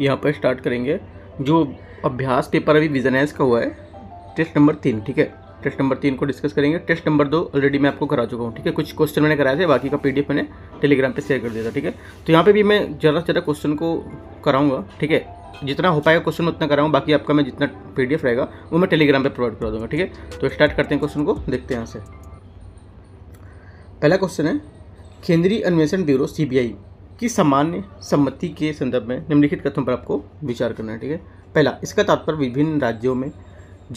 यहाँ पर स्टार्ट करेंगे जो अभ्यास पेपर अभी बिजनेस का हुआ है टेस्ट नंबर तीन ठीक है टेस्ट नंबर तीन को डिस्कस करेंगे टेस्ट नंबर दो ऑलरेडी मैं आपको करा चुका हूँ ठीक है कुछ क्वेश्चन मैंने कराए थे बाकी का पीडीएफ मैंने टेलीग्राम पे शेयर कर दिया था ठीक है तो यहाँ पे भी मैं ज़्यादा से ज़्यादा क्वेश्चन को कराऊंगा ठीक है जितना हो पाएगा क्वेश्चन उतना कराऊँ बाकी आपका मैं जितना पी रहेगा वो मैं टेलीग्राम पर प्रोवाइड करा दूँगा ठीक है तो स्टार्ट करते हैं क्वेश्चन को देखते हैं यहाँ से पहला क्वेश्चन है केंद्रीय अन्वेषण ब्यूरो सी कि सामान्य सम्मति के संदर्भ में निम्नलिखित कथनों पर आपको विचार करना है ठीक है पहला इसका तात्पर्य विभिन्न राज्यों में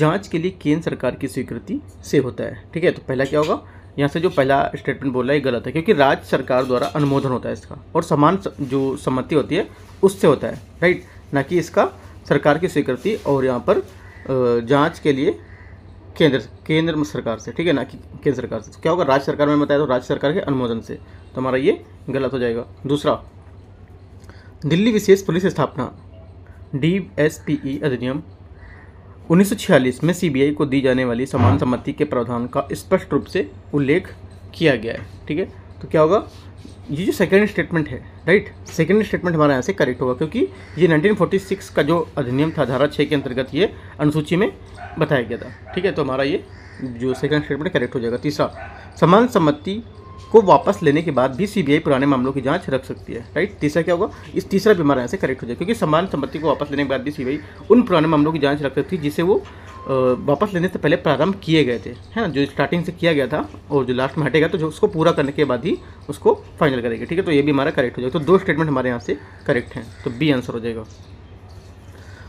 जांच के लिए केंद्र सरकार की स्वीकृति से होता है ठीक है तो पहला क्या होगा यहाँ से जो पहला स्टेटमेंट बोला है ये गलत है क्योंकि राज्य सरकार द्वारा अनुमोदन होता है इसका और समान जो सम्मति होती है उससे होता है राइट ना कि इसका सरकार की स्वीकृति और यहाँ पर जाँच के लिए केंद्र केंद्र सरकार से ठीक है ना कि केंद्र सरकार से तो क्या होगा राज्य सरकार में बताया तो राज्य सरकार के अनुमोदन से तो हमारा ये गलत हो जाएगा दूसरा दिल्ली विशेष पुलिस स्थापना डी एस पी ई अधिनियम 1946 में सीबीआई को दी जाने वाली समान सम्मति के प्रावधान का स्पष्ट रूप से उल्लेख किया गया है ठीक है तो क्या होगा ये जो सेकेंड स्टेटमेंट है राइट सेकेंड स्टेटमेंट हमारे यहाँ से करेक्ट होगा क्योंकि ये 1946 का जो अधिनियम था धारा छः के अंतर्गत ये अनुसूची में बताया गया था ठीक है तो हमारा ये जो सेकंड स्टेटमेंट करेक्ट हो जाएगा तीसरा समान सम्मति को वापस लेने के बाद भी सीबीआई पुराने मामलों की जांच रख सकती है राइट तीसरा क्या होगा इस तीसरा भी हमारा यहाँ से करेक्ट हो जाएगा क्योंकि समान सम्मति को वापस लेने के बाद भी सीबीआई उन पुराने मामलों की जांच रख सकती है जिसे वो वापस लेने से पहले प्रारंभ किए गए थे है ना जो स्टार्टिंग से किया गया था और जो लास्ट में हटेगा तो जो उसको पूरा करने के बाद ही उसको फाइनल करेगी ठीक है तो ये भी हमारा करेक्ट हो जाएगा तो दो स्टेटमेंट हमारे यहाँ से करेक्ट हैं तो बी आंसर हो जाएगा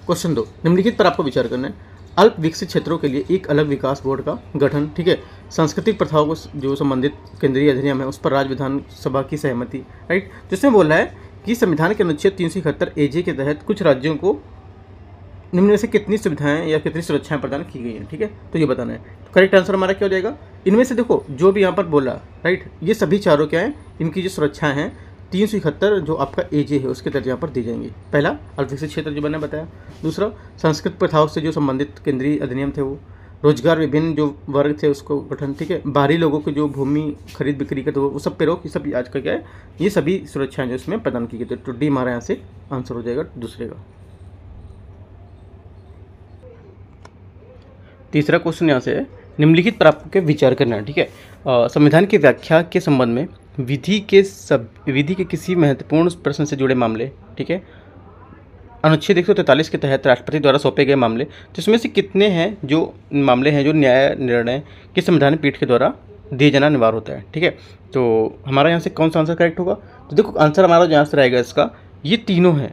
क्वेश्चन दो निम्नलिखित पर आपको विचार करना है अल्प विकसित क्षेत्रों के लिए एक अलग विकास बोर्ड का गठन ठीक है सांस्कृतिक प्रथाओं को जो संबंधित केंद्रीय अधिनियम है उस पर राज्य विधानसभा की सहमति राइट जिसमें बोल रहा है कि संविधान के अनुच्छेद तीन सौ इकहत्तर ए जे के तहत कुछ राज्यों को निम्न में से कितनी सुविधाएं या कितनी सुरक्षाएं प्रदान की गई हैं ठीक है तो ये बताना है तो करेक्ट आंसर हमारा क्या हो जाएगा इनमें से देखो जो भी यहाँ पर बोला राइट ये सभी चारों क्या हैं इनकी जो सुरक्षाएं हैं तीन सौ इकहत्तर जो आपका एजे है उसके तहत यहाँ पर दी जाएंगी पहला अल्पविकसित क्षेत्र जो मैंने बताया दूसरा संस्कृत प्रथाओं से जो संबंधित केंद्रीय अधिनियम थे वो रोजगार विभिन्न जो वर्ग थे उसको गठन ठीक है बाहरी लोगों के जो भूमि खरीद बिक्री का वो सब पे रोक ये सब आज का क्या है ये सभी सुरक्षाएं जो इसमें प्रदान की गई थी तो डी हमारा यहाँ से आंसर हो जाएगा दूसरे का तीसरा क्वेश्चन यहाँ से है निम्नलिखित प्राप्त के विचार करना ठीक है संविधान की व्याख्या के संबंध में विधि के सब विधि के किसी महत्वपूर्ण प्रश्न से जुड़े मामले ठीक है अनुच्छेद एक सौ के तहत राष्ट्रपति द्वारा सौंपे गए मामले जिसमें से कितने हैं जो मामले हैं जो न्याय निर्णय के संविधान पीठ के द्वारा दिए जाना अनिवार्य होता है ठीक है तो हमारा यहाँ से कौन सा आंसर करेक्ट होगा तो देखो आंसर हमारा जहाँ से रहेगा इसका ये तीनों है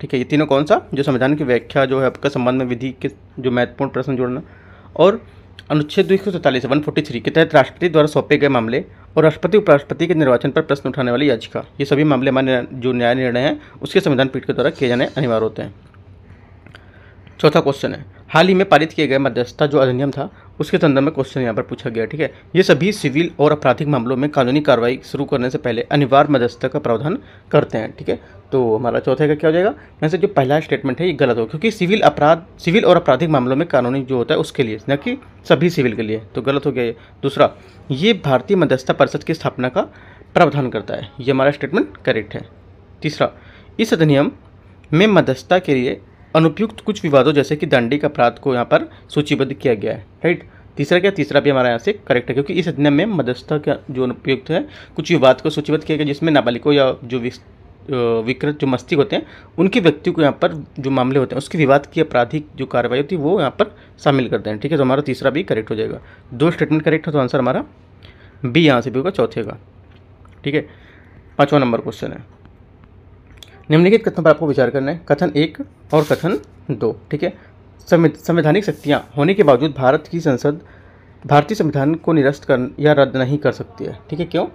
ठीक है ये तीनों कौन सा जो संविधान की व्याख्या जो है आपका संबंध में विधि के जो महत्वपूर्ण प्रश्न जोड़ना और अनुच्छेद दो एक सौ सैंतालीस वन फोर्टी थ्री के तहत राष्ट्रपति द्वारा सौंपे गए मामले और राष्ट्रपति उपराष्ट्रपति के निर्वाचन पर प्रश्न उठाने वाली याचिका ये सभी मामले मान्य जो न्याय निर्णय हैं उसके संविधान पीठ के द्वारा किए जाने अनिवार्य होते हैं चौथा क्वेश्चन है हाल ही में पारित किए गए मध्यस्थता जो अधिनियम था उसके संदर्भ में क्वेश्चन यहाँ पर पूछा गया ठीक है ये सभी सिविल और आपराधिक मामलों में कानूनी कार्रवाई शुरू करने से पहले अनिवार्य मध्यस्थता का प्रावधान करते हैं ठीक है तो हमारा चौथे का क्या हो जाएगा यहाँ जो पहला स्टेटमेंट है ये गलत होगा क्योंकि सिविल अपराध सिविल और आपराधिक मामलों में कानूनी जो होता है उसके लिए न कि सभी सिविल के लिए तो गलत हो गया ये दूसरा ये भारतीय मध्यस्थता परिषद की स्थापना का प्रावधान करता है ये हमारा स्टेटमेंट करेक्ट है तीसरा इस अधिनियम में मध्यस्थता के लिए अनुपयुक्त कुछ विवादों जैसे कि दंडी का अपराध को यहाँ पर सूचीबद्ध किया गया है राइट तीसरा क्या तीसरा भी हमारा यहाँ से करेक्ट है क्योंकि इस अधिनियम में मदस्था का जो अनुपयुक्त है कुछ विवाद को सूचीबद्ध किया गया जिसमें नाबालिगों या जो विकृत जो मस्तिष्क होते हैं उनके व्यक्ति को यहाँ पर जो मामले होते हैं उसके विवाद की आपराधिक जो कार्रवाई होती है वो यहाँ पर शामिल करते हैं ठीक है तो हमारा तीसरा भी करेक्ट हो जाएगा दो स्टेटमेंट करेक्ट है तो आंसर हमारा बी यहाँ से भी होगा चौथे का ठीक है पाँचवा नंबर क्वेश्चन है निम्नलिखित कथन पर आपको विचार करना है कथन एक और कथन दो ठीक है संवैधानिक शक्तियाँ होने के बावजूद भारत की संसद भारतीय संविधान को निरस्त कर या रद्द नहीं कर सकती है ठीक है क्यों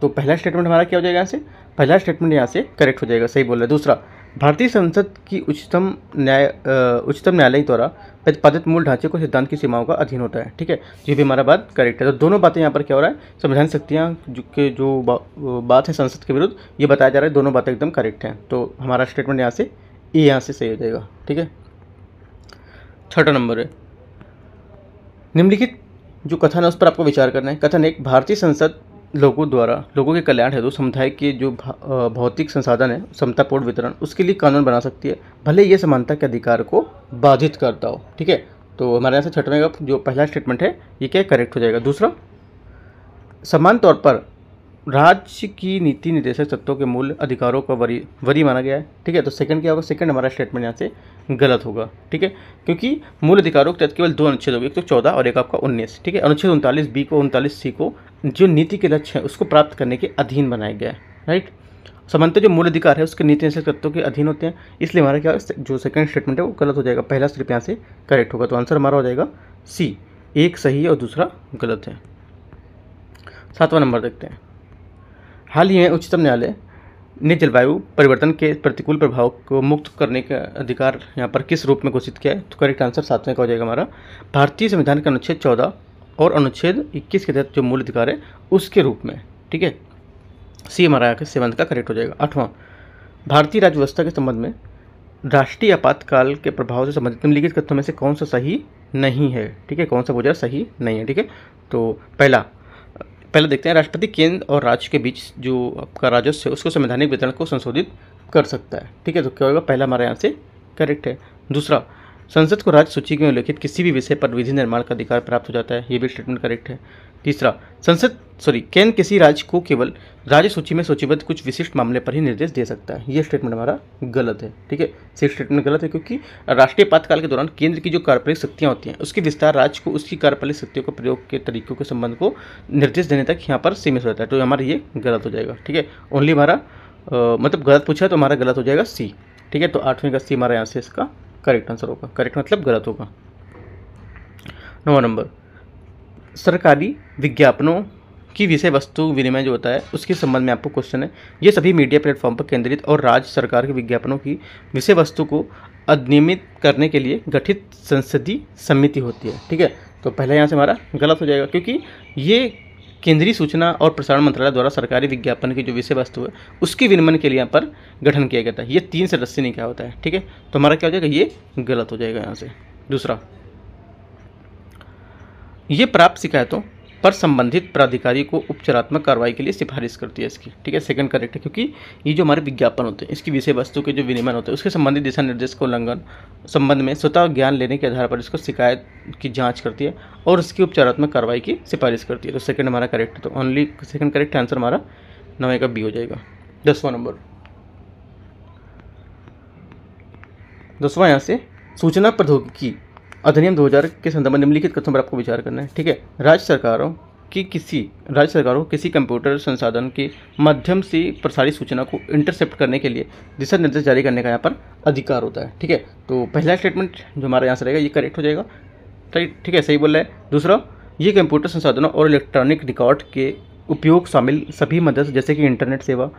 तो पहला स्टेटमेंट हमारा क्या हो जाएगा यहाँ से पहला स्टेटमेंट यहाँ से करेक्ट हो जाएगा सही बोल रहा है दूसरा भारतीय संसद की उच्चतम न्याय उच्चतम न्यायालय द्वारा प्रतिपादित मूल ढांचे को सिद्धांत की सीमाओं का अधीन होता है ठीक है ये भी हमारा बात करेक्ट है तो दोनों बातें यहाँ पर क्या हो रहा है संविधान शक्तियाँ के जो बा, बात है संसद के विरुद्ध ये बताया जा रहा है दोनों बातें एकदम करेक्ट हैं तो हमारा स्टेटमेंट यहाँ से ये यहाँ से सही हो जाएगा ठीक है छठा नंबर है निम्नलिखित जो कथन है उस पर आपको विचार करना है कथन एक भारतीय संसद लोगों द्वारा लोगों के कल्याण हेतु समुदाय के जो भौतिक संसाधन है समतापूर्ण वितरण उसके लिए कानून बना सकती है भले ये समानता के अधिकार को बाधित करता हो ठीक है तो हमारे यहाँ से छठवें का जो पहला स्टेटमेंट है ये क्या करेक्ट हो जाएगा दूसरा समान तौर पर राज्य की नीति निर्देशक तत्वों के मूल अधिकारों का वरी वरी माना गया है ठीक है तो सेकंड क्या होगा सेकंड हमारा स्टेटमेंट यहाँ से गलत होगा ठीक है क्योंकि मूल अधिकारों के तहत केवल दो अनुच्छेद होगी एक तो चौदह और एक आपका उन्नीस ठीक है अनुच्छेद उनतालीस बी को उनतालीस सी को जो नीति के लक्ष्य है उसको प्राप्त करने के अधीन बनाया गया है राइट समानता जो मूल अधिकार है उसके नीति निर्देशक तत्वों के अधीन होते हैं इसलिए हमारा क्या जो सेकंड स्टेटमेंट है वो गलत हो जाएगा पहला सिर्फ यहाँ से करेक्ट होगा तो आंसर हमारा हो जाएगा सी एक सही है और दूसरा गलत है सातवां नंबर देखते हैं हाल ही में उच्चतम न्यायालय ने जलवायु परिवर्तन के प्रतिकूल प्रभाव को मुक्त करने का अधिकार यहाँ पर किस रूप में घोषित किया है तो करेक्ट आंसर सातवें का हो जाएगा हमारा भारतीय संविधान का अनुच्छेद चौदह और अनुच्छेद इक्कीस के तहत जो मूल अधिकार है उसके रूप में ठीक है सी हमारा यहाँ सेवंथ का करेक्ट हो जाएगा आठवां भारतीय राज्य व्यवस्था के संबंध में राष्ट्रीय आपातकाल के प्रभाव से संबंधित निम्नलिखित कथनों में से कौन सा सही नहीं है ठीक है कौन सा बोझा सही नहीं है ठीक है तो पहला पहले देखते हैं राष्ट्रपति केंद्र और राज्य के बीच जो आपका राजस्व है उसको संवैधानिक वितरण को संशोधित कर सकता है ठीक है तो क्या होगा पहला हमारे यहाँ से करेक्ट है दूसरा संसद को राज्य सूची में उल्लेखित किसी भी विषय पर विधि निर्माण का अधिकार प्राप्त हो जाता है ये भी स्टेटमेंट करेक्ट है तीसरा संसद सॉरी केंद्र किसी राज्य को केवल राज्य सूची में सूचीबद्ध कुछ विशिष्ट मामले पर ही निर्देश दे सकता है यह स्टेटमेंट हमारा गलत है ठीक है सिर्फ स्टेटमेंट गलत है क्योंकि राष्ट्रीय पातकाल के दौरान केंद्र की जो कार्यपालिक शक्तियाँ होती हैं उसके विस्तार राज्य को उसकी कार्यपालिक शक्तियों के प्रयोग के तरीकों के संबंध को निर्देश देने तक यहाँ पर सीमित हो जाता है तो हमारा ये गलत हो जाएगा ठीक है ओनली हमारा मतलब गलत पूछा तो हमारा गलत हो जाएगा सी ठीक है तो आठवीं का सी हमारा यहाँ से इसका करेक्ट आंसर होगा करेक्ट मतलब गलत होगा नौवा नंबर सरकारी विज्ञापनों की विषय वस्तु विनिमय जो होता है उसके संबंध में आपको क्वेश्चन है ये सभी मीडिया प्लेटफॉर्म पर केंद्रित और राज्य सरकार के विज्ञापनों की विषय वस्तु को अधिनियमित करने के लिए गठित संसदीय समिति होती है ठीक है तो पहले यहाँ से हमारा गलत हो जाएगा क्योंकि ये केंद्रीय सूचना और प्रसारण मंत्रालय द्वारा सरकारी विज्ञापन की जो विषय वस्तु है उसकी विनिमय के लिए यहाँ पर गठन किया गया था ये तीन सदस्य नहीं क्या होता है ठीक है तो हमारा क्या हो जाएगा ये गलत हो जाएगा यहाँ से दूसरा ये प्राप्त शिकायतों पर संबंधित प्राधिकारी को उपचारात्मक कार्रवाई के लिए सिफारिश करती है इसकी ठीक है सेकंड करेक्ट है क्योंकि ये जो हमारे विज्ञापन होते हैं इसकी विषय वस्तु के जो विनिमय होते हैं उसके संबंधित दिशा निर्देश का उल्लंघन संबंध में स्वतः ज्ञान लेने के आधार पर इसको शिकायत की जांच करती है और उसकी उपचारात्मक कार्रवाई की सिफारिश करती है तो सेकंड हमारा करेक्ट तो ओनली सेकेंड करेक्ट आंसर हमारा नवे का बी हो जाएगा दसवां नंबर दसवां यहाँ से सूचना प्रौद्योगिकी अधिनियम 2000 के संदर्भ में निम्नलिखित कथनों पर आपको विचार करना है ठीक है राज्य सरकारों कि किसी राज्य सरकारों किसी कंप्यूटर संसाधन के माध्यम से प्रसारित सूचना को इंटरसेप्ट करने के लिए दिशा निर्देश जारी करने का यहाँ पर अधिकार होता है ठीक है तो पहला स्टेटमेंट जो हमारा यहाँ से रहेगा ये करेक्ट हो जाएगा ठीक है सही बोल रहा है दूसरा ये कंप्यूटर संसाधनों और इलेक्ट्रॉनिक रिकॉर्ड के उपयोग शामिल सभी मदद जैसे कि इंटरनेट सेवा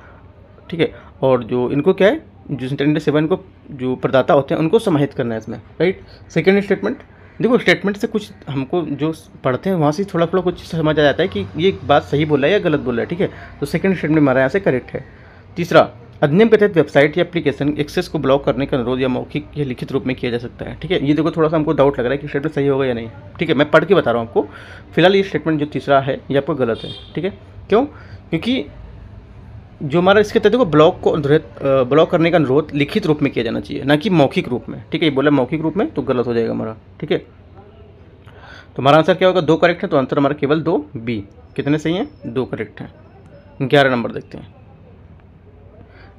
ठीक है और जो इनको क्या है जो इंटरनेट सेवन को जो प्रदाता होते हैं उनको समाहित करना है इसमें राइट सेकेंड स्टेटमेंट देखो स्टेटमेंट से कुछ हमको जो पढ़ते हैं वहाँ से थोड़ा थोड़ा कुछ समझ आ जाता है कि ये बात सही बोला है या गलत बोला है ठीक है तो सेकेंड स्टेटमेंट हमारा यहाँ से करेक्ट है तीसरा अधिनियम के तहत वेबसाइट या एप्लीकेशन एक्सेस को ब्लॉक करने का अनुरोध या मौखिक या लिखित रूप में किया जा सकता है ठीक है ये देखो थोड़ा सा हमको डाउट लग रहा है कि स्टेटमेंट सही होगा या नहीं ठीक है मैं पढ़ के बता रहा हूँ आपको फिलहाल ये स्टेटमेंट जो तीसरा है ये आपका गलत है ठीक है क्यों क्योंकि जो हमारा इसके तहत देखो ब्लॉक को ब्लॉक करने का अनुरोध लिखित रूप में किया जाना चाहिए ना कि मौखिक रूप में ठीक है ये बोला मौखिक रूप में तो गलत हो जाएगा हमारा ठीक है तो हमारा आंसर क्या होगा दो करेक्ट है तो आंसर हमारा केवल दो बी कितने सही हैं दो करेक्ट हैं ग्यारह नंबर देखते हैं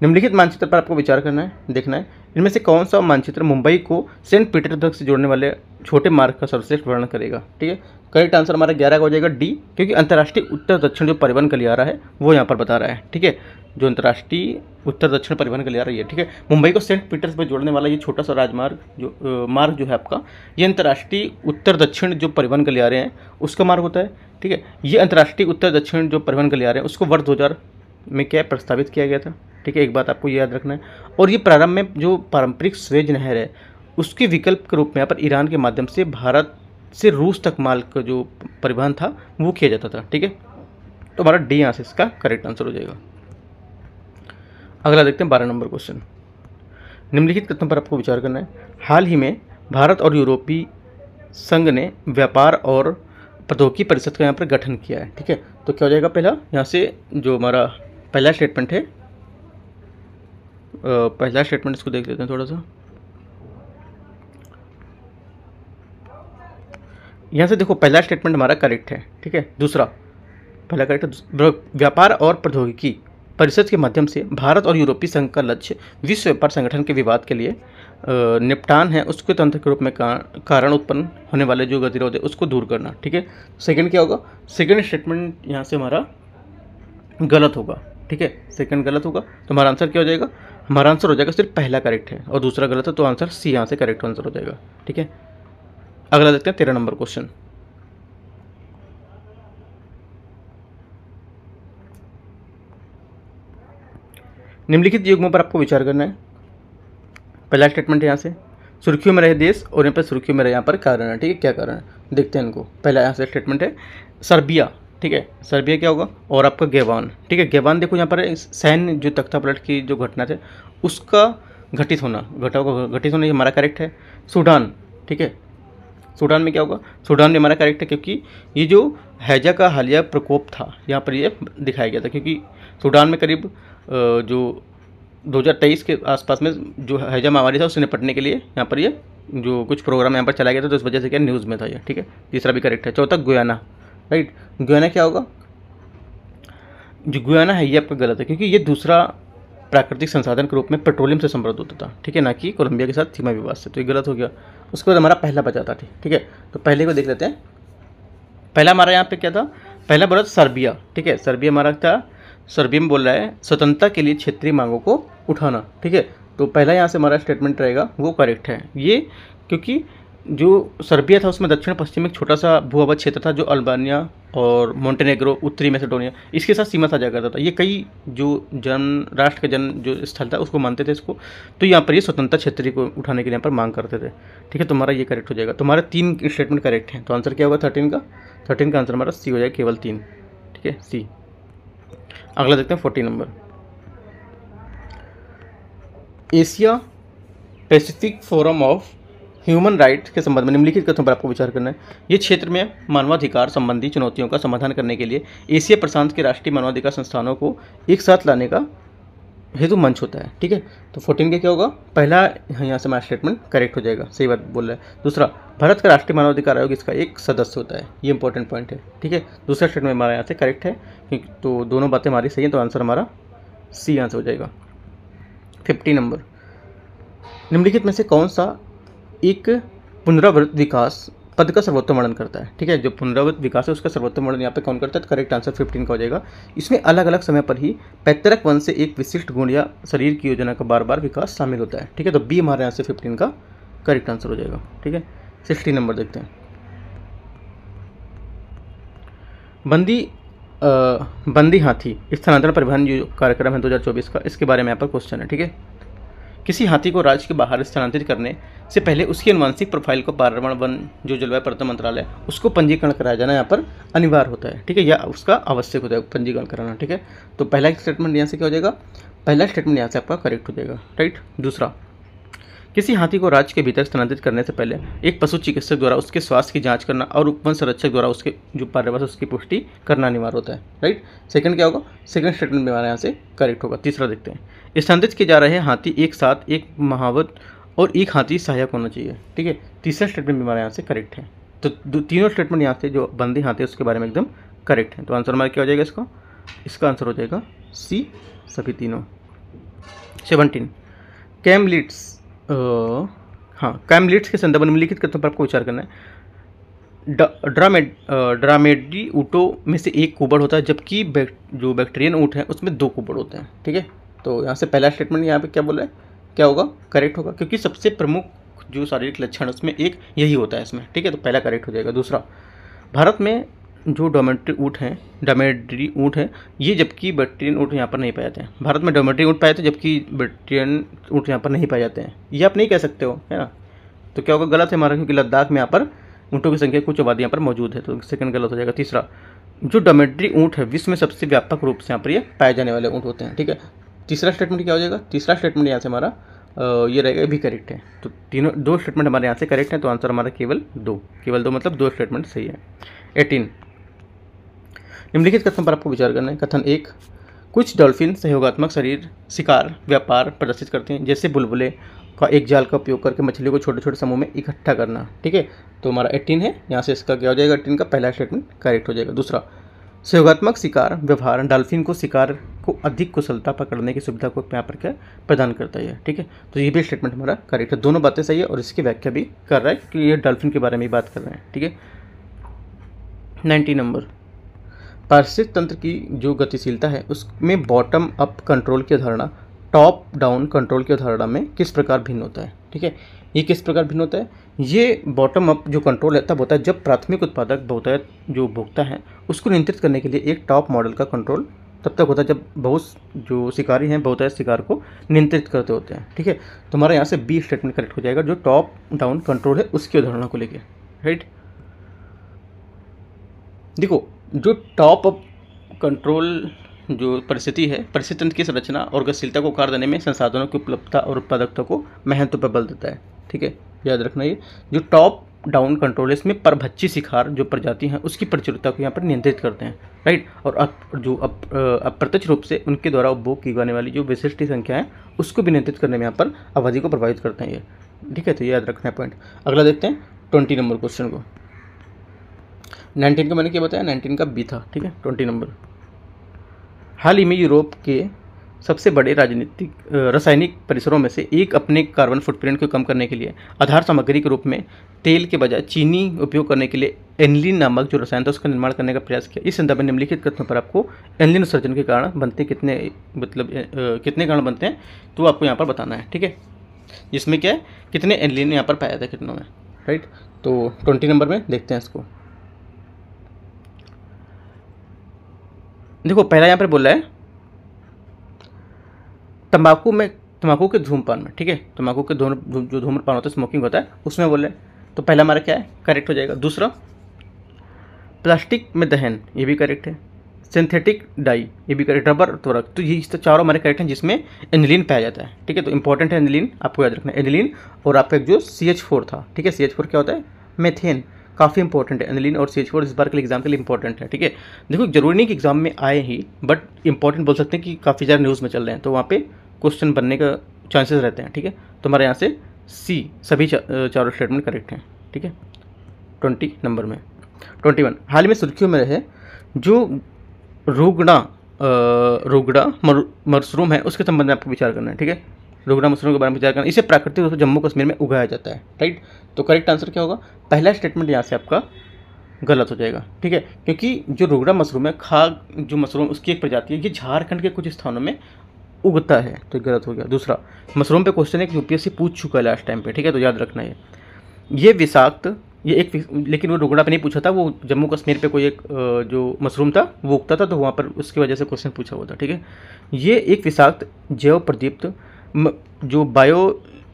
निम्नलिखित मानचित्र पर आपको विचार करना है देखना है इनमें से कौन सा मानचित्र मुंबई को सेंट पीटर्सबर्ग से जोड़ने वाले छोटे मार्ग का सर्वश्रेष्ठ वर्णन करेगा ठीक है करेक्ट आंसर हमारा ग्यारह का हो जाएगा डी क्योंकि अंतर्राष्ट्रीय उत्तर दक्षिण जो परिवहन गलियारा है वो यहाँ पर बता रहा है ठीक है जो अंतर्राष्ट्रीय उत्तर दक्षिण परिवहन गलियारा ये ठीक है मुंबई को सेंट पीटर्सबर्ग जोड़ने वाला ये छोटा सा राजमार्ग जो मार्ग जो है आपका ये अंतर्राष्ट्रीय उत्तर दक्षिण जो परिवहन गलियारे हैं उसका मार्ग होता है ठीक है ये अंतर्राष्ट्रीय उत्तर दक्षिण जो परिवहन गलियारे हैं उसको वर्ष दो में क्या प्रस्तावित किया गया था ठीक है एक बात आपको याद रखना है और ये प्रारंभ में जो पारंपरिक स्वेज नहर है उसके विकल्प के रूप में यहाँ पर ईरान के माध्यम से भारत से रूस तक माल का जो परिवहन था वो किया जाता था ठीक है तो हमारा डी यहाँ से इसका करेक्ट आंसर हो जाएगा अगला देखते हैं बारह नंबर क्वेश्चन निम्नलिखित कथन पर आपको विचार करना है हाल ही में भारत और यूरोपीय संघ ने व्यापार और प्रौद्योगिकी परिषद का यहाँ पर गठन किया है ठीक है तो क्या हो जाएगा पहला यहाँ से जो हमारा पहला स्टेटमेंट है पहला स्टेटमेंट इसको देख लेते हैं थोड़ा सा यहाँ से देखो पहला स्टेटमेंट हमारा करेक्ट है ठीक है दूसरा पहला करेक्ट है व्यापार और प्रौद्योगिकी परिषद के माध्यम से भारत और यूरोपीय संघ का लक्ष्य विश्व व्यापार संगठन के विवाद के लिए निपटान है उसके तंत्र के रूप में कारण उत्पन्न होने वाले जो गतिरोध है उसको दूर करना ठीक है सेकंड क्या होगा सेकंड स्टेटमेंट यहाँ से हमारा गलत होगा ठीक है सेकंड गलत होगा तो हमारा आंसर क्या हो जाएगा हमारा आंसर हो जाएगा सिर्फ पहला करेक्ट है और दूसरा गलत है तो आंसर सी यहाँ से करेक्ट आंसर हो जाएगा ठीक है अगला देखते हैं तेरह नंबर क्वेश्चन निम्नलिखित युग्मों पर आपको विचार करना है पहला स्टेटमेंट है यहाँ से सुर्खियों में रहे देश और यहाँ पर सुर्खियों में रहे यहाँ पर कारण है ठीक है क्या कारण है देखते हैं इनको पहला यहाँ से स्टेटमेंट है सर्बिया ठीक है सर्बिया क्या होगा और आपका गेवान ठीक है गेवान देखो यहाँ पर सैन्य जो तख्ता पलट की जो घटना थे उसका घटित होना घटाओ का घटित होना ये हमारा करेक्ट है सूडान ठीक है सूडान में क्या होगा सूडान में हमारा करेक्ट है क्योंकि ये जो हैजा का हालिया प्रकोप था यहाँ पर ये दिखाया गया था क्योंकि सूडान में करीब जो 2023 के आसपास में जो हैजा महामारी था उससे निपटने के लिए यहाँ पर ये जो कुछ प्रोग्राम यहाँ पर चलाया गया था तो इस वजह से क्या न्यूज़ में था ये ठीक है तीसरा भी करेक्ट है चौथा गुयाना राइट गुयाना क्या होगा जो गुयाना है ये आपका गलत है क्योंकि ये दूसरा प्राकृतिक संसाधन के रूप में पेट्रोलियम से समृद्ध होता था ठीक है ना कि कोलंबिया के साथ सीमा विवाद से तो ये गलत हो गया उसके बाद हमारा पहला बचा था ठीक है तो पहले को देख लेते हैं पहला हमारा यहाँ पे क्या था पहला बोला सर्बिया ठीक है सर्बिया हमारा था सर्बिया में बोल रहा है स्वतंत्रता के लिए क्षेत्रीय मांगों को उठाना ठीक है तो पहला यहाँ से हमारा स्टेटमेंट रहेगा वो करेक्ट है ये क्योंकि जो सर्बिया था उसमें दक्षिण पश्चिम एक छोटा सा भू क्षेत्र था जो अल्बानिया और मोन्टेनेग्रो उत्तरी मैसेडोनिया इसके साथ सीमा साझा करता था ये कई जो जन राष्ट्र का जन जो स्थल था उसको मानते थे इसको तो यहाँ पर ये स्वतंत्र क्षेत्र को उठाने के लिए यहाँ पर मांग करते थे ठीक है तुम्हारा ये करेक्ट हो जाएगा तुम्हारा तीन स्टेटमेंट करेक्ट हैं तो आंसर क्या होगा थर्टीन का थर्टीन का आंसर हमारा सी हो जाएगा केवल तीन ठीक है सी अगला देखते हैं fourteen number Asia Pacific forum of human right के संबंध में निम्नलिखित कथनों पर आपको विचार करना है ये क्षेत्र में मानवाधिकार संबंधी चुनौतियों का समाधान करने के लिए एशिया प्रशांत के राष्ट्रीय मानवाधिकार संस्थानों को एक साथ लाने का हेतु मंच होता है ठीक है तो फोर्टीन का क्या होगा पहला यहाँ से हमारा स्टेटमेंट करेक्ट हो जाएगा सही बात बोल रहा है दूसरा भारत का राष्ट्रीय मानवाधिकार आयोग इसका एक सदस्य होता है ये इंपॉर्टेंट पॉइंट है ठीक है दूसरा स्टेटमेंट हमारा यहाँ से करेक्ट है तो दोनों बातें हमारी सही हैं तो आंसर हमारा सी आंसर हो जाएगा फिफ्टी नंबर निम्नलिखित में से कौन सा एक पुनरावृत्त विकास पद का सर्वोत्तम वर्णन करता है ठीक है जो पुनरावृत्त विकास है उसका सर्वोत्तम वर्णन यहाँ पे कौन करता है तो करेक्ट आंसर फिफ्टीन का हो जाएगा इसमें अलग अलग समय पर ही पैतृक वंश से एक विशिष्ट गुण या शरीर की योजना का बार बार विकास शामिल होता है ठीक है तो बी हमारे यहाँ से फिफ्टीन का करेक्ट आंसर हो जाएगा ठीक है सिक्सटी नंबर देखते हैं बंदी आ, बंदी हाथी स्थानांतरण परिवहन जो कार्यक्रम है 2024 का इसके बारे में यहाँ पर क्वेश्चन है ठीक है किसी हाथी को राज्य के बाहर स्थानांतरित करने से पहले उसकी अनुवांशिक प्रोफाइल को पर्यावरण वन जो जलवायु परिवर्तन मंत्रालय उसको पंजीकरण कराया जाना यहाँ पर अनिवार्य होता है ठीक है या उसका आवश्यक होता है पंजीकरण कराना ठीक है तो पहला स्टेटमेंट यहाँ से क्या हो जाएगा पहला स्टेटमेंट यहाँ से आपका करेक्ट हो जाएगा राइट दूसरा किसी हाथी को राज्य के भीतर स्थानांतरित करने से पहले एक पशु चिकित्सक द्वारा उसके स्वास्थ्य की जांच करना और उपवन संरक्षक द्वारा उसके जो पर्यावरण उसकी पुष्टि करना अनिवार्य होता है राइट सेकंड क्या होगा सेकंड स्टेटमेंट हमारे यहाँ से करेक्ट होगा तीसरा देखते हैं स्थानांतरित किए जा रहे हाथी एक साथ एक महावत और एक हाथी सहायक होना चाहिए ठीक है तीसरा स्टेटमेंट हमारे यहाँ से करेक्ट है तो तीनों स्टेटमेंट यहाँ से जो बंदी हाथी उसके बारे में एकदम करेक्ट है तो आंसर हमारा क्या हो जाएगा इसका इसका आंसर हो जाएगा सी सभी तीनों सेवनटीन कैमलिट्स हाँ कैमलिट्स के संदर्भ में निम्नलिखित कथनों पर आपको विचार करना है ड्रामेड ड्रामेडी ऊँटों में से एक कुबड़ होता है जबकि बैक, जो बैक्टीरियन ऊँट है उसमें दो कुबड़ होते हैं ठीक है तो यहाँ से पहला स्टेटमेंट यहाँ पे क्या बोला है क्या होगा करेक्ट होगा क्योंकि सबसे प्रमुख जो शारीरिक लक्षण है उसमें एक यही होता है इसमें ठीक है तो पहला करेक्ट हो जाएगा दूसरा भारत में जो डोमेट्री ऊँट हैं डोमेट्री ऊँट हैं ये जबकि बैक्टीरियन ऊँट यहाँ पर नहीं पाए जाते हैं भारत में डोमेट्री ऊँट पाए जाते तो हैं जबकि बैक्टीरियन ऊँट यहाँ पर नहीं पाए जाते हैं ये आप नहीं कह सकते हो है ना तो क्या होगा गलत है हमारा क्योंकि लद्दाख में यहाँ पर ऊँटों की संख्या कुछ आबादी यहाँ पर मौजूद है तो सेकंड गलत हो जाएगा तीसरा जो डोमेट्री ऊँट है विश्व में सबसे व्यापक रूप से यहाँ पर ये पाए जाने वाले ऊँट होते हैं ठीक है तीसरा स्टेटमेंट क्या हो जाएगा तीसरा स्टेटमेंट यहाँ से हमारा ये रहेगा भी करेक्ट है तो तीनों दो स्टेटमेंट हमारे यहाँ से करेक्ट है तो आंसर हमारा केवल दो केवल दो मतलब दो स्टेटमेंट सही है एटीन निम्नलिखित कथन पर आपको विचार करना है कथन एक कुछ डॉल्फिन सहयोगात्मक शरीर शिकार व्यापार प्रदर्शित करते हैं जैसे बुलबुले का एक जाल का उपयोग करके मछली को छोटे छोटे समूह में इकट्ठा करना ठीक है तो हमारा एट्टीन है यहाँ से इसका क्या हो जाएगा एट्टीन का पहला स्टेटमेंट करेक्ट हो जाएगा दूसरा सहयोगात्मक शिकार व्यवहार डॉल्फिन को शिकार को अधिक कुशलता पकड़ने की सुविधा को यहाँ पर क्या प्रदान करता है ठीक है तो ये भी स्टेटमेंट हमारा करेक्ट है दोनों बातें सही है और इसकी व्याख्या भी कर रहा है कि ये डॉल्फिन के बारे में बात कर रहे हैं ठीक है नाइन्टी नंबर पारिस्थितिक तंत्र की जो गतिशीलता है उसमें बॉटम अप कंट्रोल की अवधारणा टॉप डाउन कंट्रोल की अवधारणा में किस प्रकार भिन्न होता है ठीक है ये किस प्रकार भिन्न होता है ये बॉटम अप जो कंट्रोल है तब होता है जब प्राथमिक उत्पादक बहुतायत जो उपभोक्ता है उसको नियंत्रित करने के लिए एक टॉप मॉडल का कंट्रोल तब तक होता है जब बहुत जो शिकारी हैं बहुतायत शिकार को नियंत्रित करते होते हैं ठीक है तो यहाँ से बी स्टेटमेंट करेक्ट हो जाएगा जो टॉप डाउन कंट्रोल है उसकी अवधारणा को लेकर राइट देखो जो टॉप अप कंट्रोल जो परिस्थिति है परिस्थिति की संरचना और गतिशीलता को कार देने में संसाधनों की उपलब्धता और उत्पादकता को महत्व पर बल देता है ठीक है याद रखना ये जो टॉप डाउन कंट्रोल है इसमें परभक्षी शिखार जो प्रजाति हैं उसकी प्रचुरता को यहाँ पर नियंत्रित करते हैं राइट और अप, जो अप, अप्रत्यक्ष रूप से उनके द्वारा उपभोग की जाने वाली जो विशिष्ट संख्या है उसको भी नियंत्रित करने में यहाँ पर आबादी को प्रभावित करते हैं ये ठीक है तो याद रखना है पॉइंट अगला देखते हैं ट्वेंटी नंबर क्वेश्चन को नाइनटीन का मैंने क्या बताया नाइनटीन का बी था ठीक है ट्वेंटी नंबर हाल ही में यूरोप के सबसे बड़े राजनीतिक रासायनिक परिसरों में से एक अपने कार्बन फुटप्रिंट को कम करने के लिए आधार सामग्री के रूप में तेल के बजाय चीनी उपयोग करने के लिए एनलिन नामक जो रसायन था उसका निर्माण करने का प्रयास किया इस संदर्भ में निम्नलिखित कथनों पर आपको एनलिन उत्सर्जन के कारण बनते कितने मतलब कितने कारण बनते हैं तो आपको यहाँ पर बताना है ठीक है जिसमें क्या है कितने एनलिन यहाँ पर पाया था कितनों में राइट तो ट्वेंटी नंबर में देखते हैं इसको देखो पहला यहाँ पर बोला है तम्बाकू में तम्बाकू के धूमपान में ठीक है तम्बाकू के धूम जो धूम्रपान होता है स्मोकिंग होता है उसमें बोले तो पहला हमारा क्या है करेक्ट हो जाएगा दूसरा प्लास्टिक में दहन ये भी करेक्ट है सिंथेटिक डाई ये भी करेक्ट रबर त्वरक तो ये तो चारों हमारे करेक्ट हैं जिसमें एनिलीन पाया जाता है ठीक है तो इंपॉर्टेंट है एनिलीन आपको याद रखना एनिलीन और आपका जो सी एच फोर था ठीक है सी एच फोर क्या होता है मेथेन काफ़ी इंपॉर्टेंट है एनलिन और सी इस बार के लिए एग्जाम के लिए इंपॉर्टेंट है ठीक है देखो जरूरी नहीं कि एग्जाम में आए ही बट इंपॉर्टेंट बोल सकते हैं कि काफ़ी ज़्यादा न्यूज़ में चल रहे हैं तो वहाँ पर क्वेश्चन बनने का चांसेस रहते हैं ठीक है तो हमारे यहाँ से सी सभी चारों स्टेटमेंट करेक्ट हैं ठीक है ट्वेंटी नंबर में ट्वेंटी वन हाल में सुर्खियों में रहे जो रुगड़ा रुगड़ा मर, मशरूम है उसके संबंध में आपको विचार करना है ठीक है रुगड़ा मशरूम के बारे में विचार करना इसे प्राकृतिक रूप से जम्मू कश्मीर में उगाया जाता है राइट तो करेक्ट आंसर क्या होगा पहला स्टेटमेंट यहाँ से आपका गलत हो जाएगा ठीक है क्योंकि जो रुगड़ा मशरूम है खाग जो मशरूम उसकी एक प्रजाति है ये झारखंड के कुछ स्थानों में उगता है तो गलत हो गया दूसरा मशरूम पे क्वेश्चन एक यूपीएससी पूछ चुका है लास्ट टाइम पे ठीक है तो याद रखना है ये विषाक्त ये एक लेकिन वो रुगड़ा पे नहीं पूछा था वो जम्मू कश्मीर पे कोई एक जो मशरूम था वो उगता था तो वहाँ पर उसकी वजह से क्वेश्चन पूछा हुआ था ठीक है ये एक विषाक्त जैव प्रदीप्त जो बायो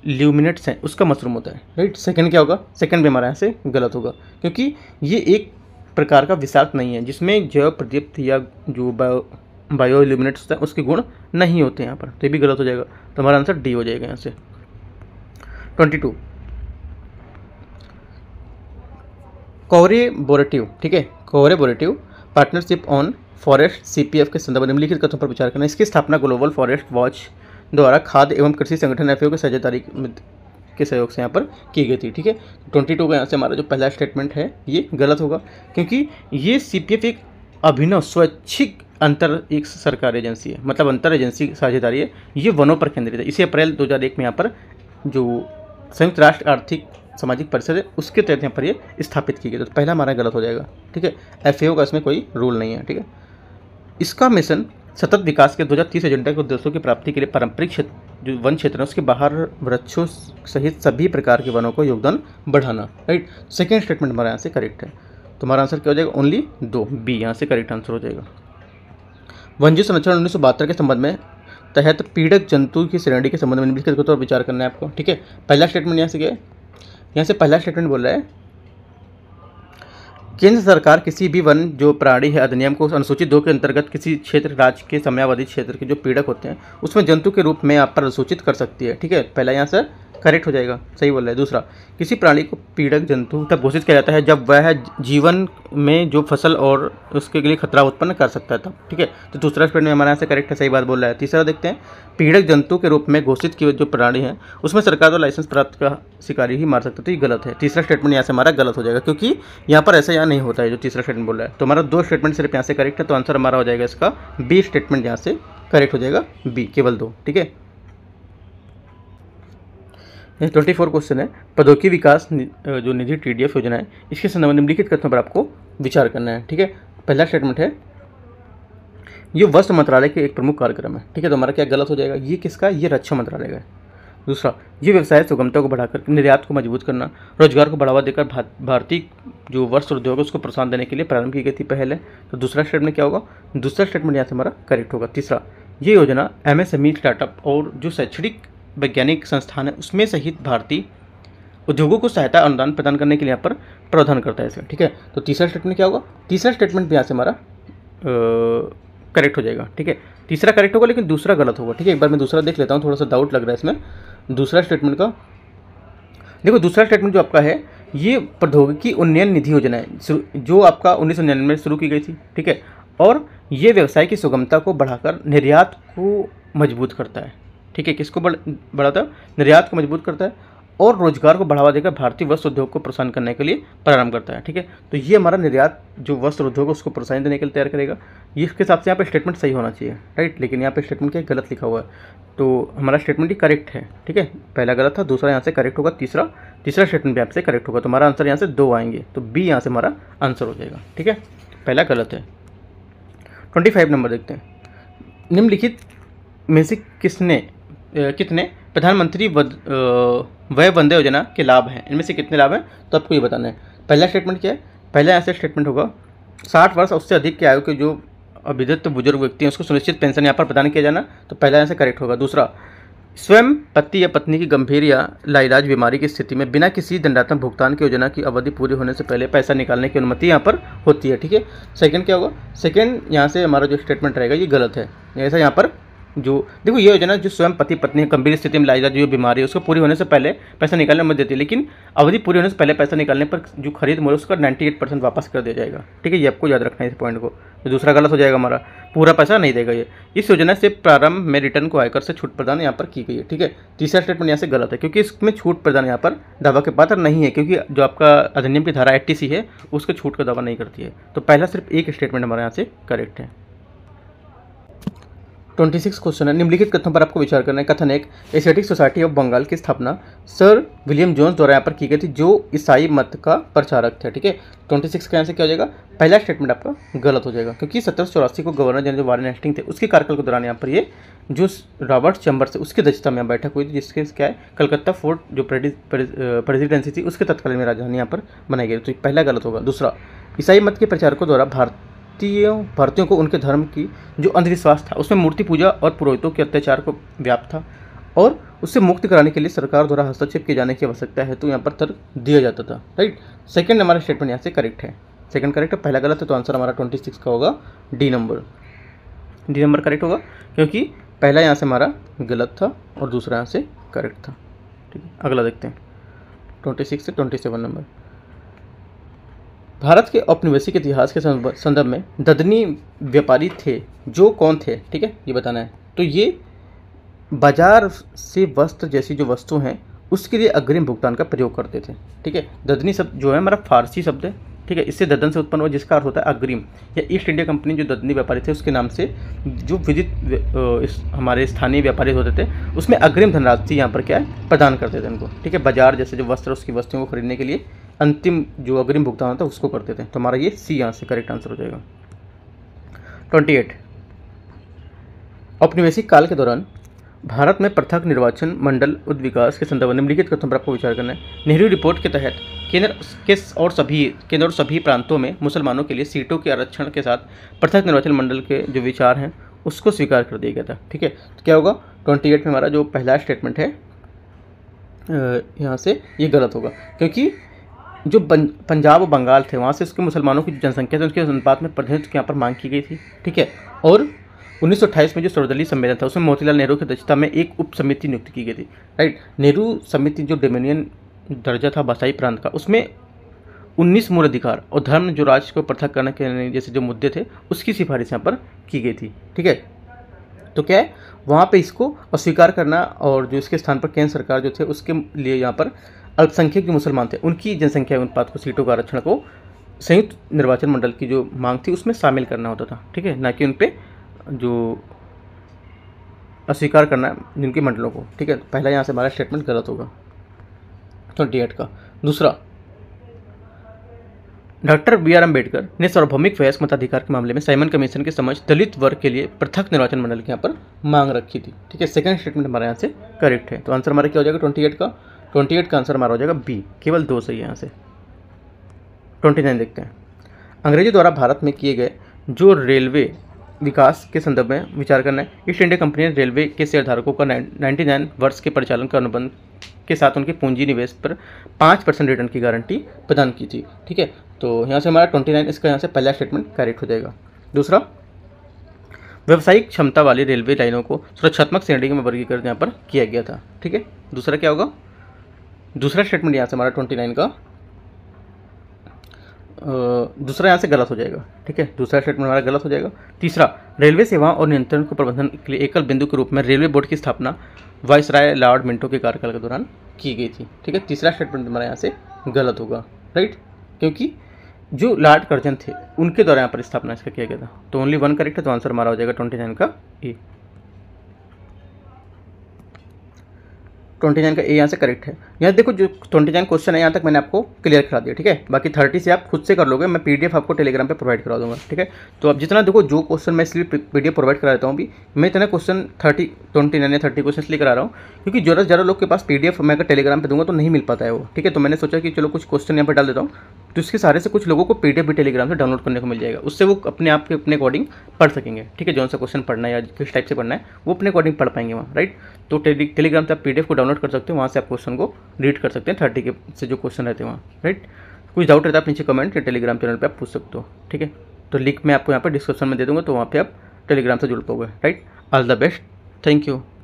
ल्यूमिनेट्स हैं उसका मशरूम होता है राइट सेकंड क्या होगा सेकंड भी हमारा यहाँ से गलत होगा क्योंकि ये एक प्रकार का विषाक्त नहीं है जिसमें जैव प्रदीप्त या जो बायो बायो ल्यूमिनेट्स होता है उसके गुण नहीं होते यहाँ पर तो ये भी गलत हो जाएगा तो हमारा आंसर डी हो जाएगा यहाँ से ट्वेंटी टू कोरेबोरेटिव ठीक है collaborative partnership on forest F के संदर्भ में निम्नलिखित कथों पर विचार करना इसकी स्थापना ग्लोबल फॉरेस्ट वॉच द्वारा खाद एवं कृषि संगठन एफ के साझेदारी के सहयोग से यहाँ पर की गई थी ठीक है ट्वेंटी टू का यहाँ से हमारा जो पहला स्टेटमेंट है ये गलत होगा क्योंकि ये सी एक अभिनव स्वैच्छिक अंतर एक सरकार एजेंसी है मतलब अंतर एजेंसी साझेदारी है ये वनों पर केंद्रित है इसे अप्रैल 2001 में यहाँ पर जो संयुक्त राष्ट्र आर्थिक सामाजिक परिषद है उसके तहत यहाँ पर ये स्थापित की गई तो पहला हमारा गलत हो जाएगा ठीक है एफ का इसमें कोई रोल नहीं है ठीक है इसका मिशन सतत विकास के 2030 एजेंडा के उद्देश्यों की प्राप्ति के लिए पारंपरिक क्षेत्र जो वन क्षेत्र है उसके बाहर वृक्षों सहित सभी प्रकार के वनों को योगदान बढ़ाना राइट सेकेंड स्टेटमेंट हमारा यहाँ से करेक्ट है तो हमारा आंसर क्या हो जाएगा ओनली दो बी यहाँ से करेक्ट आंसर हो जाएगा वन्य संरक्षण उन्नीस सौ बहत्तर के संबंध में तहत पीड़क जंतु की श्रेणी के संबंध में निम्नलिखित तो विचार करना है आपको ठीक है पहला स्टेटमेंट यहाँ से क्या है यहाँ से पहला स्टेटमेंट बोल रहा है केंद्र सरकार किसी भी वन जो प्राणी है अधिनियम को अनुसूचित दो के अंतर्गत किसी क्षेत्र राज्य के समयावधि क्षेत्र के जो पीड़क होते हैं उसमें जंतु के रूप में आप पर अनुसूचित कर सकती है ठीक है पहला यहाँ से करेक्ट हो जाएगा सही बोल रहे हैं दूसरा किसी प्राणी को पीड़क जंतु तब घोषित किया जाता है जब वह जीवन में जो फसल और उसके लिए खतरा उत्पन्न कर सकता है तब ठीक है तो दूसरा स्टेटमेंट हमारे यहाँ से करेक्ट है सही बात बोल रहा है तीसरा देखते हैं पीड़क जंतु के रूप में घोषित की जो प्राणी है उसमें सरकार द्वारा लाइसेंस प्राप्त का शिकारी ही मार सकता है तो ये गलत है तीसरा स्टेटमेंट यहाँ से हमारा गलत हो जाएगा क्योंकि यहाँ पर ऐसा यहाँ नहीं होता है जो तीसरा स्टेटमेंट बोल रहा है तो हमारा दो स्टेटमेंट सिर्फ यहाँ से करेक्ट है तो आंसर हमारा हो जाएगा इसका बी स्टेटमेंट यहाँ से करेक्ट हो जाएगा बी केवल दो ठीक है ट्वेंटी फोर क्वेश्चन है पदोकी विकास नि, जो निधि टी डी एफ योजना है इसके संबंध में निम्नलिखित कथनों पर आपको विचार करना है ठीक है पहला स्टेटमेंट है ये वस्त्र मंत्रालय के एक प्रमुख कार्यक्रम है ठीक है तो हमारा क्या गलत हो जाएगा ये किसका ये रक्षा मंत्रालय का है दूसरा ये व्यवसाय सुगमता को बढ़ाकर निर्यात को मजबूत करना रोजगार को बढ़ावा देकर भारतीय जो वस्त्र उद्योग है उसको प्रोत्साहन देने के लिए प्रारंभ की गई थी पहले तो दूसरा स्टेटमेंट क्या होगा दूसरा स्टेटमेंट यहाँ से हमारा करेक्ट होगा तीसरा ये योजना एम एस स्टार्टअप और जो शैक्षणिक वैज्ञानिक संस्थान है उसमें सहित भारतीय उद्योगों को सहायता अनुदान प्रदान करने के लिए यहाँ पर प्रावधान करता है इसे ठीक है तो तीसरा स्टेटमेंट क्या होगा तीसरा स्टेटमेंट भी यहाँ से हमारा करेक्ट हो जाएगा ठीक है तीसरा करेक्ट होगा लेकिन दूसरा गलत होगा ठीक है एक बार मैं दूसरा देख लेता हूँ थोड़ा सा डाउट लग रहा है इसमें दूसरा स्टेटमेंट का देखो दूसरा स्टेटमेंट जो आपका है ये प्रौद्योगिकी उन्नयन निधि योजना है जो आपका उन्नीस में शुरू की गई थी ठीक है और ये व्यवसाय की सुगमता को बढ़ाकर निर्यात को मजबूत करता है ठीक है किसको बढ़ बढ़ाता है निर्यात को मजबूत करता है और रोजगार को बढ़ावा देकर भारतीय वस्त्र उद्योग को प्रोत्साहन करने के लिए प्रारंभ करता है ठीक है तो ये हमारा निर्यात जो वस्त्र उद्योग है उसको प्रोत्साहन देने के लिए तैयार करेगा इसके हिसाब से यहाँ पे स्टेटमेंट सही होना चाहिए राइट लेकिन यहाँ पे स्टेटमेंट क्या गलत लिखा हुआ है तो हमारा स्टेटमेंट ही करेक्ट है ठीक है पहला गलत था दूसरा यहाँ से करेक्ट होगा तीसरा तीसरा स्टेटमेंट भी आपसे करेक्ट होगा तो हमारा आंसर यहाँ से दो आएंगे तो बी यहाँ से हमारा आंसर हो जाएगा ठीक है पहला गलत है ट्वेंटी फाइव नंबर देखते हैं निम्नलिखित में से किसने कितने प्रधानमंत्री वय वंदे योजना के लाभ हैं इनमें से कितने लाभ हैं तो आपको ये बताना है पहला स्टेटमेंट क्या है पहला ऐसा स्टेटमेंट होगा साठ वर्ष उससे अधिक के आयु के जो विधत्व बुजुर्ग व्यक्ति हैं उसको सुनिश्चित पेंशन यहाँ पर प्रदान किया जाना तो पहला ऐसा करेक्ट होगा दूसरा स्वयं पति या पत्नी की गंभीर या लाइलाज बीमारी की स्थिति में बिना किसी दंडात्मक भुगतान की योजना की अवधि पूरी होने से पहले पैसा निकालने की अनुमति यहाँ पर होती है ठीक है सेकंड क्या होगा सेकंड यहाँ से हमारा जो स्टेटमेंट रहेगा ये गलत है ऐसा यहाँ पर जो देखो ये योजना जो स्वयं पति पत्नी गंभीर स्थिति में लाई जाती जो बीमारी है उसको पूरी होने से पहले पैसा निकालने में देती है लेकिन अवधि पूरी होने से पहले पैसा निकालने पर जो खरीद मूल्य उसका नाइन्टी एट परसेंट वापस कर दिया जाएगा ठीक है ये आपको याद रखना है इस पॉइंट को तो दूसरा गलत हो जाएगा हमारा पूरा पैसा नहीं देगा ये इस योजना से प्रारंभ में रिटर्न को आयकर से छूट प्रदान यहाँ पर की गई है ठीक है तीसरा स्टेटमेंट यहाँ से गलत है क्योंकि इसमें छूट प्रदान यहाँ पर दावा के पात्र नहीं है क्योंकि जो आपका अधिनियम की धारा एट्टी है उसको छूट का दावा नहीं करती है तो पहला सिर्फ एक स्टेटमेंट हमारे यहाँ से करेक्ट है ट्वेंटी सिक्स क्वेश्चन है निम्नलिखित कथन पर आपको विचार करना है कथन एक एशियाटिक सोसाइटी ऑफ बंगाल की स्थापना सर विलियम जोन्स द्वारा यहाँ पर की गई थी जो ईसाई मत का प्रचारक था ठीक है ट्वेंटी सिक्स का आंसर क्या हो जाएगा पहला स्टेटमेंट आपका गलत हो जाएगा क्योंकि सत्रह चौरासी को गवर्नर जनरल वारे वारन थे उसके कार्यकाल के दौरान यहाँ पर ये जो रॉबर्ट चैम्बर से उसकी अध्यक्षता में बैठक हुई थी जिसके क्या है कलकत्ता फोर्ट जो प्रेसिडेंसी थी उसके तत्कालीन राजधानी यहाँ पर बनाई गई तो पहला गलत होगा दूसरा ईसाई मत के प्रचारकों द्वारा भारत भारतीयों भारतीयों को उनके धर्म की जो अंधविश्वास था उसमें मूर्ति पूजा और पुरोहितों के अत्याचार को व्याप्त था और उससे मुक्त कराने के लिए सरकार द्वारा हस्तक्षेप किए जाने की आवश्यकता है तो यहाँ पर तर्क दिया जाता था राइट सेकेंड हमारा स्टेटमेंट यहाँ से करेक्ट है सेकंड करेक्ट है पहला गलत है तो आंसर हमारा ट्वेंटी सिक्स का होगा D number D number correct होगा क्योंकि पहला यहाँ से हमारा गलत था और दूसरा यहाँ से करेक्ट था ठीक है अगला देखते हैं ट्वेंटी सिक्स से ट्वेंटी सेवन नंबर भारत के औपनिवेशिक इतिहास के संदर्भ में ददनी व्यापारी थे जो कौन थे ठीक है ये बताना है तो ये बाजार से वस्त्र जैसी जो वस्तु हैं उसके लिए अग्रिम भुगतान का प्रयोग करते थे ठीक है ददनी शब्द जो है हमारा फारसी शब्द है ठीक है इससे ददन से उत्पन्न हुआ जिसका अर्थ होता है अग्रिम या ईस्ट इंडिया कंपनी जो ददनी व्यापारी थे उसके नाम से जो विदित हमारे स्थानीय व्यापारी होते थे उसमें अग्रिम धनराशि यहाँ पर क्या है प्रदान करते थे उनको ठीक है बाजार जैसे जो वस्त्र उसकी वस्तुओं को खरीदने के लिए अंतिम जो अग्रिम भुगतान होता है उसको कर देते हैं तो हमारा ये सी यहाँ से करेक्ट आंसर हो जाएगा ट्वेंटी एट औपनिवेशिक काल के दौरान भारत में पृथक निर्वाचन मंडल उद्विकास के संदर्भ में निम्नलिखित कथन पर आपको विचार करना है नेहरू रिपोर्ट के तहत केंद्र के और सभी केंद्र और सभी प्रांतों में मुसलमानों के लिए सीटों के आरक्षण के साथ पृथक निर्वाचन मंडल के जो विचार हैं उसको स्वीकार कर दिया गया था ठीक है तो क्या होगा ट्वेंटी एट में हमारा जो पहला स्टेटमेंट है यहाँ से ये गलत होगा क्योंकि जो पंजाब और बंगाल थे वहाँ से उसके मुसलमानों की जनसंख्या थी उसके अनुपात में प्रतिनिधित्व यहाँ पर मांग की गई थी ठीक है और उन्नीस में जो सर्वदलीय सम्मेलन था उसमें मोतीलाल नेहरू की अध्यक्षता में एक उप समिति नियुक्त की गई थी राइट नेहरू समिति जो डोमिनियन दर्जा था बासाई प्रांत का उसमें उन्नीस मूल अधिकार और धर्म जो राज्य को पृथक करने के जैसे जो मुद्दे थे उसकी सिफारिश यहाँ पर की गई थी ठीक है तो क्या है वहाँ पर इसको अस्वीकार करना और जो इसके स्थान पर केंद्र सरकार जो थे उसके लिए यहाँ पर अल्पसंख्यक जो मुसलमान थे उनकी जनसंख्या अनुपात को सीटों का आरक्षण को संयुक्त निर्वाचन मंडल की जो मांग थी उसमें शामिल करना होता था ठीक है ना कि उन पर जो अस्वीकार करना है जिनके मंडलों को ठीक है पहला यहाँ से हमारा स्टेटमेंट गलत होगा ट्वेंटी एट का दूसरा डॉक्टर बी आर अम्बेडकर ने सार्वभौमिक वयस्क मताधिकार के मामले में साइमन कमीशन के समक्ष दलित वर्ग के लिए पृथक निर्वाचन मंडल के यहाँ पर मांग रखी थी ठीक है सेकंड स्टेटमेंट हमारे यहाँ से करेक्ट है तो आंसर हमारा क्या हो जाएगा ट्वेंटी एट का ट्वेंटी एट का आंसर हमारा हो जाएगा बी केवल दो सही यहाँ से ट्वेंटी नाइन देखते हैं अंग्रेजी द्वारा भारत में किए गए जो रेलवे विकास के संदर्भ में विचार करना है ईस्ट इंडिया कंपनी ने रेलवे के शेयरधारकों का नाइन्टी नाइन वर्ष के परिचालन का अनुबंध के साथ उनके पूंजी निवेश पर पाँच परसेंट रिटर्न की गारंटी प्रदान की थी ठीक है तो यहाँ से हमारा ट्वेंटी नाइन इसका यहाँ से पहला स्टेटमेंट करेक्ट हो जाएगा दूसरा व्यावसायिक क्षमता वाली रेलवे लाइनों को सुरक्षात्मक श्रेणी में वर्गीकरण यहाँ पर किया गया था ठीक है दूसरा क्या होगा दूसरा स्टेटमेंट यहाँ से हमारा ट्वेंटी नाइन का दूसरा यहाँ से गलत हो जाएगा ठीक है दूसरा स्टेटमेंट हमारा गलत हो जाएगा तीसरा रेलवे सेवाओं और नियंत्रण को प्रबंधन के लिए एकल बिंदु के रूप में रेलवे बोर्ड की स्थापना वाइस राय लॉर्ड मिंटो के कार्यकाल के दौरान की गई थी ठीक है तीसरा स्टेटमेंट हमारा यहाँ से गलत होगा राइट क्योंकि जो लॉर्ड कर्जन थे उनके द्वारा यहाँ पर स्थापना इसका किया गया था तो ओनली वन करेक्ट है तो आंसर हमारा हो जाएगा ट्वेंटी नाइन का ए ट्वेंटी नाइन का ए यहाँ से करेक्ट है यहाँ देखो जो ट्वेंटी नाइन क्वेश्चन है यहाँ तक मैंने आपको क्लियर करा दिया ठीक है बाकी थर्टी से आप खुद से कर लोगे मैं पीडीएफ आपको टेलीग्राम पे प्रोवाइड करा दूंगा ठीक है तो आप जितना देखो जो क्वेश्चन मैं इसलिए पीडीएफ प्रोवाइड करा देता हूँ भी मैं इतना क्वेश्चन थर्टी ट्वेंटी नाइन या थर्टी क्वेश्चन इसलिए करा रहा हूँ क्योंकि ज़रा ज्यादा लोग के पास पी मैं अगर टेलीग्राम पर दूंगा तो नहीं मिल पाता है वो ठीक है तो मैंने सोचा कि चलो कुछ क्वेश्चन यहाँ पर डाल देता हूँ तो इसके सारे से कुछ लोगों को पी भी टेलीग्राम से डाउनलोड करने को मिल जाएगा उससे वो अपने आप के अपने अकॉर्डिंग पढ़ सकेंगे ठीक है जो सा क्वेश्चन पढ़ना है या किस टाइप से पढ़ना है वो अपने अकॉर्डिंग पढ़ पाएंगे वहाँ राइट तो टेलीग्राम से आप पी को डाउनलोड कर सकते हो वहाँ से आप क्वेश्चन को रीड कर सकते हैं थर्टी के से जो क्वेश्चन रहते हैं वहाँ राइट कुछ डाउट रहता है आप नीचे कमेंट या टेलीग्राम चैनल पर आप पूछ सकते हो ठीक है तो लिंक मैं आपको यहाँ पर डिस्क्रिप्शन में दे दूँगा तो वहाँ पर आप टेलीग्राम से जुड़ पाओगे right all the best thank you